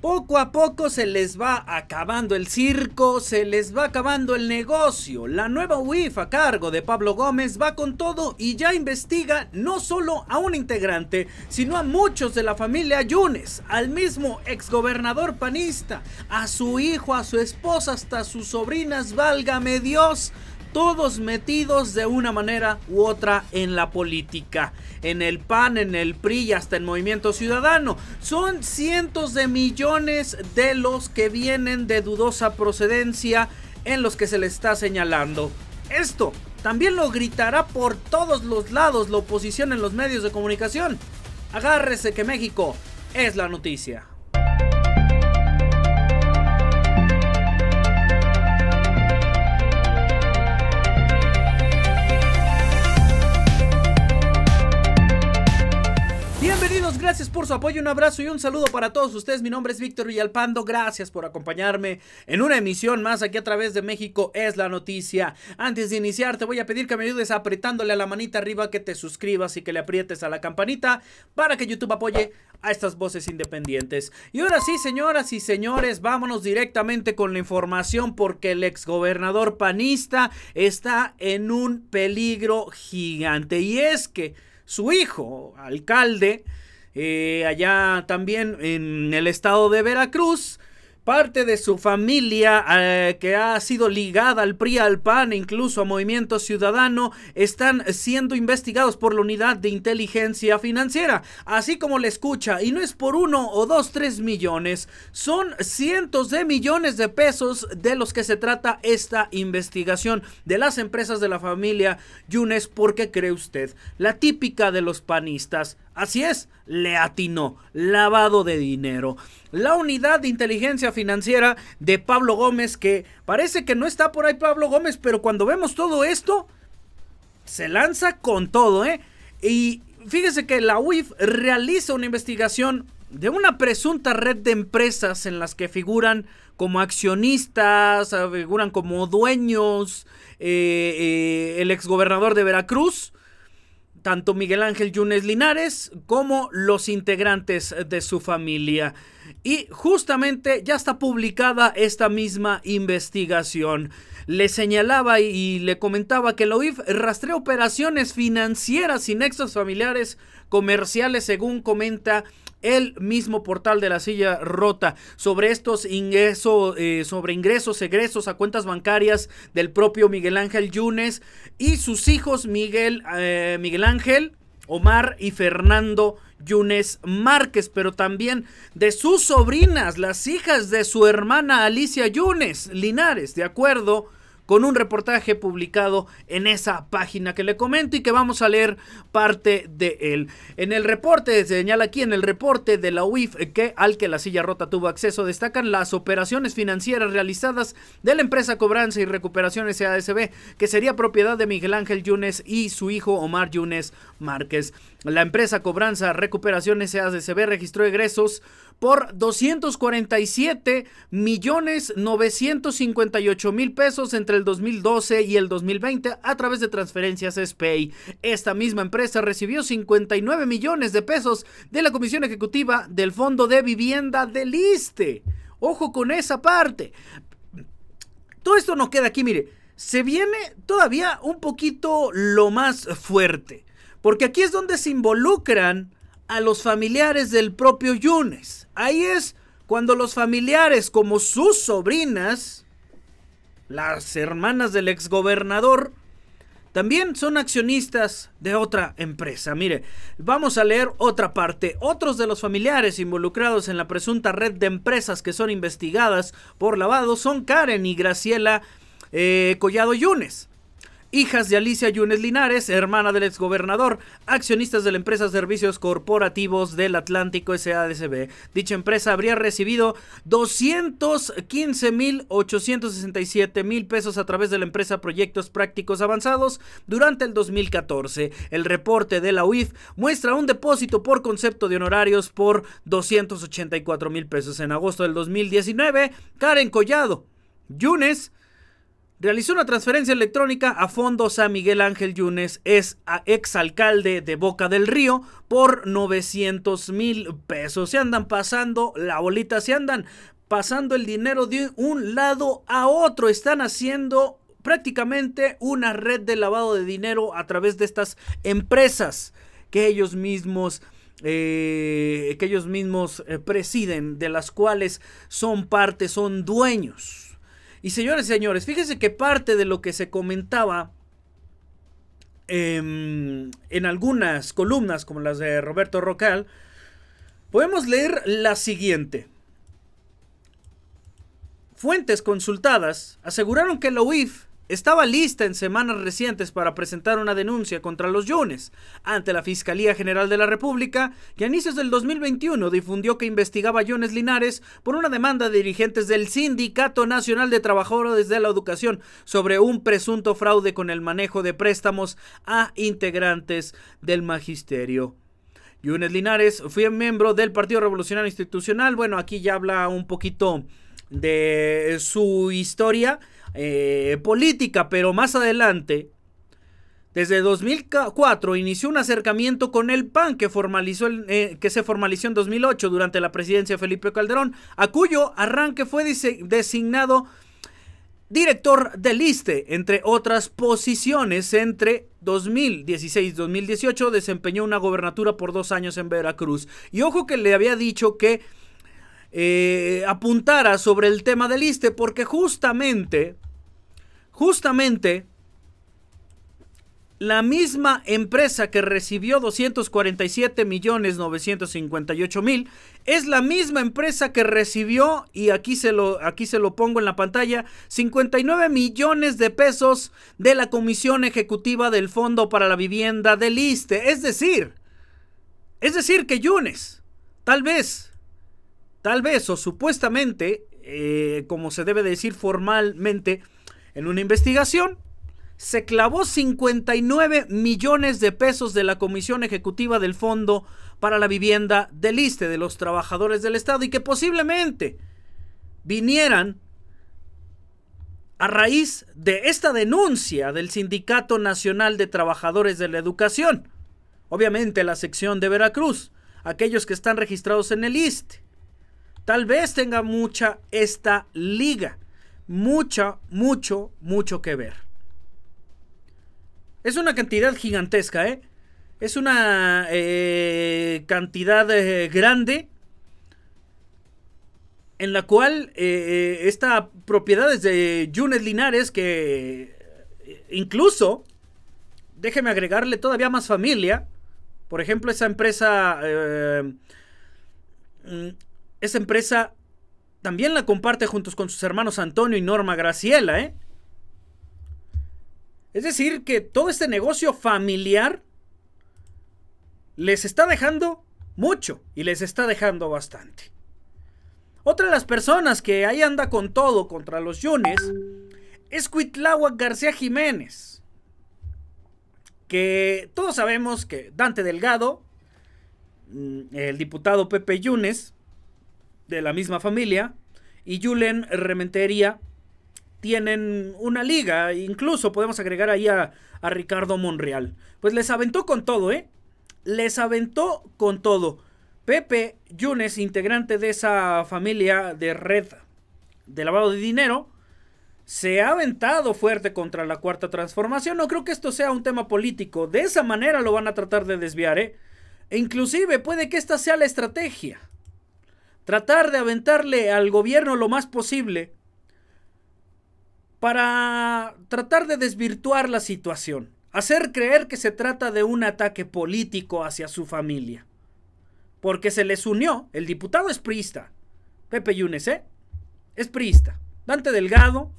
Poco a poco se les va acabando el circo, se les va acabando el negocio. La nueva UIF a cargo de Pablo Gómez va con todo y ya investiga no solo a un integrante, sino a muchos de la familia Yunes, al mismo exgobernador panista, a su hijo, a su esposa, hasta a sus sobrinas, válgame Dios todos metidos de una manera u otra en la política, en el PAN, en el PRI y hasta en Movimiento Ciudadano. Son cientos de millones de los que vienen de dudosa procedencia en los que se le está señalando. Esto también lo gritará por todos los lados la oposición en los medios de comunicación. Agárrese que México es la noticia. gracias por su apoyo, un abrazo y un saludo para todos ustedes. Mi nombre es Víctor Villalpando, gracias por acompañarme en una emisión más aquí a través de México es la noticia. Antes de iniciar te voy a pedir que me ayudes apretándole a la manita arriba, que te suscribas y que le aprietes a la campanita para que YouTube apoye a estas voces independientes. Y ahora sí, señoras y señores, vámonos directamente con la información porque el exgobernador panista está en un peligro gigante y es que su hijo, alcalde, eh, allá también en el estado de Veracruz. Parte de su familia eh, que ha sido ligada al PRI, al PAN, e incluso a Movimiento Ciudadano, están siendo investigados por la Unidad de Inteligencia Financiera. Así como le escucha, y no es por uno o dos, tres millones, son cientos de millones de pesos de los que se trata esta investigación de las empresas de la familia Yunes. ¿Por qué cree usted? La típica de los panistas Así es, le atinó, lavado de dinero. La unidad de inteligencia financiera de Pablo Gómez, que parece que no está por ahí Pablo Gómez, pero cuando vemos todo esto, se lanza con todo, ¿eh? Y fíjese que la UIF realiza una investigación de una presunta red de empresas en las que figuran como accionistas, figuran como dueños, eh, eh, el exgobernador de Veracruz, tanto Miguel Ángel Yunes Linares como los integrantes de su familia. Y justamente ya está publicada esta misma investigación le señalaba y le comentaba que la UIF rastrea operaciones financieras y nexos familiares comerciales, según comenta el mismo portal de la silla rota sobre estos ingresos, eh, sobre ingresos, egresos a cuentas bancarias del propio Miguel Ángel Yunes y sus hijos Miguel, eh, Miguel Ángel, Omar y Fernando Yunes Márquez, pero también de sus sobrinas, las hijas de su hermana Alicia Yunes Linares, de acuerdo con un reportaje publicado en esa página que le comento y que vamos a leer parte de él. En el reporte, se señala aquí en el reporte de la UIF eh, que al que la silla rota tuvo acceso, destacan las operaciones financieras realizadas de la empresa Cobranza y Recuperaciones S.A.S.B., que sería propiedad de Miguel Ángel Yunes y su hijo Omar Yunes Márquez. La empresa Cobranza Recuperaciones S.A.S.B. registró egresos por 247 millones 958 mil pesos entre el 2012 y el 2020 a través de transferencias SPAY. Esta misma empresa recibió 59 millones de pesos de la Comisión Ejecutiva del Fondo de Vivienda del ISTE. Ojo con esa parte. Todo esto nos queda aquí, mire. Se viene todavía un poquito lo más fuerte. Porque aquí es donde se involucran a los familiares del propio Yunes. Ahí es cuando los familiares, como sus sobrinas, las hermanas del exgobernador, también son accionistas de otra empresa. Mire, vamos a leer otra parte. Otros de los familiares involucrados en la presunta red de empresas que son investigadas por lavado son Karen y Graciela eh, Collado Yunes hijas de Alicia Yunes Linares, hermana del exgobernador, accionistas de la empresa Servicios Corporativos del Atlántico SADCB. Dicha empresa habría recibido 215.867 mil pesos a través de la empresa Proyectos Prácticos Avanzados durante el 2014. El reporte de la UIF muestra un depósito por concepto de honorarios por 284 mil pesos. En agosto del 2019, Karen Collado Yunes realizó una transferencia electrónica a fondos a Miguel Ángel Yunes, es exalcalde de Boca del Río, por 900 mil pesos. Se andan pasando la bolita, se andan pasando el dinero de un lado a otro. Están haciendo prácticamente una red de lavado de dinero a través de estas empresas que ellos mismos... Eh, que ellos mismos eh, presiden, de las cuales son parte, son dueños. Y señores y señores, fíjense que parte de lo que se comentaba em, en algunas columnas, como las de Roberto Rocal, podemos leer la siguiente. Fuentes consultadas aseguraron que la UIF estaba lista en semanas recientes para presentar una denuncia contra los Yunes. Ante la Fiscalía General de la República, y a inicios del 2021 difundió que investigaba a Yunes Linares por una demanda de dirigentes del Sindicato Nacional de Trabajadores de la Educación sobre un presunto fraude con el manejo de préstamos a integrantes del magisterio. Yunes Linares fue miembro del Partido Revolucionario Institucional. Bueno, aquí ya habla un poquito de su historia eh, política, pero más adelante, desde 2004, inició un acercamiento con el PAN que, formalizó el, eh, que se formalizó en 2008 durante la presidencia de Felipe Calderón, a cuyo arranque fue designado director del ISTE, entre otras posiciones, entre 2016-2018 desempeñó una gobernatura por dos años en Veracruz. Y ojo que le había dicho que eh, apuntara sobre el tema del ISTE, porque justamente, justamente, la misma empresa que recibió 247 millones 958 mil es la misma empresa que recibió, y aquí se, lo, aquí se lo pongo en la pantalla, 59 millones de pesos de la Comisión Ejecutiva del Fondo para la Vivienda del ISTE. Es decir, es decir que Yunes, tal vez tal vez o supuestamente, eh, como se debe decir formalmente, en una investigación, se clavó 59 millones de pesos de la Comisión Ejecutiva del Fondo para la Vivienda del ISTE, de los trabajadores del Estado, y que posiblemente vinieran a raíz de esta denuncia del Sindicato Nacional de Trabajadores de la Educación. Obviamente la sección de Veracruz, aquellos que están registrados en el ISTE. Tal vez tenga mucha esta liga. Mucha, mucho, mucho que ver. Es una cantidad gigantesca, ¿eh? Es una eh, cantidad eh, grande en la cual eh, eh esta propiedades de Junes Linares que incluso, déjeme agregarle todavía más familia, por ejemplo, esa empresa esa empresa también la comparte juntos con sus hermanos Antonio y Norma Graciela, ¿eh? Es decir, que todo este negocio familiar les está dejando mucho y les está dejando bastante. Otra de las personas que ahí anda con todo contra los Yunes es Cuitláhuac García Jiménez. Que todos sabemos que Dante Delgado, mm, el diputado Pepe Yunes, de la misma familia, y Julen Rementería tienen una liga, incluso podemos agregar ahí a, Ricardo Monreal. Pues les aventó con todo, ¿eh? Les aventó con todo. Pepe Yunes, integrante de esa familia de red de lavado de dinero, se ha aventado fuerte contra la cuarta transformación. No creo que esto sea un tema político. De esa manera lo van a tratar de desviar, ¿eh? E inclusive puede que esta sea la estrategia tratar de aventarle al gobierno lo más posible para tratar de desvirtuar la situación, hacer creer que se trata de un ataque político hacia su familia. Porque se les unió, el diputado es priista, Pepe Yunes, ¿eh? Es priista. Dante Delgado,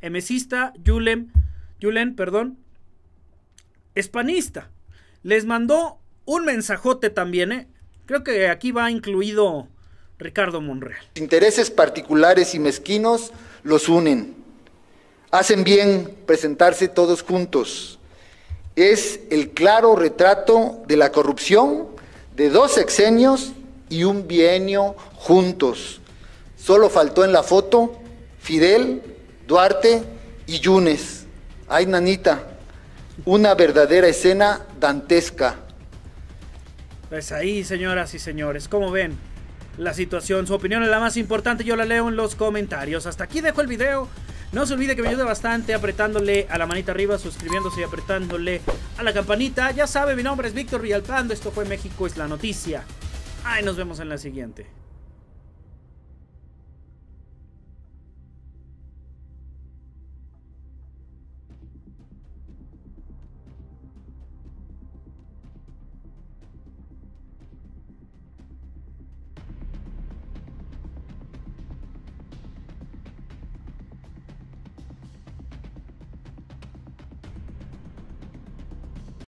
emesista, Yulem, Yulen, perdón, espanista. Les mandó un mensajote también, ¿eh? Creo que aquí va incluido Ricardo Monreal. Intereses particulares y mezquinos los unen. Hacen bien presentarse todos juntos. Es el claro retrato de la corrupción de dos sexenios y un bienio juntos. Solo faltó en la foto Fidel, Duarte y Yunes. Ay, nanita, una verdadera escena dantesca. Pues ahí, señoras y señores, ¿cómo ven? la situación. Su opinión es la más importante, yo la leo en los comentarios. Hasta aquí dejo el video. No se olvide que me ayuda bastante apretándole a la manita arriba, suscribiéndose y apretándole a la campanita. Ya sabe, mi nombre es Víctor Villalpando. Esto fue México es la noticia. Ahí nos vemos en la siguiente.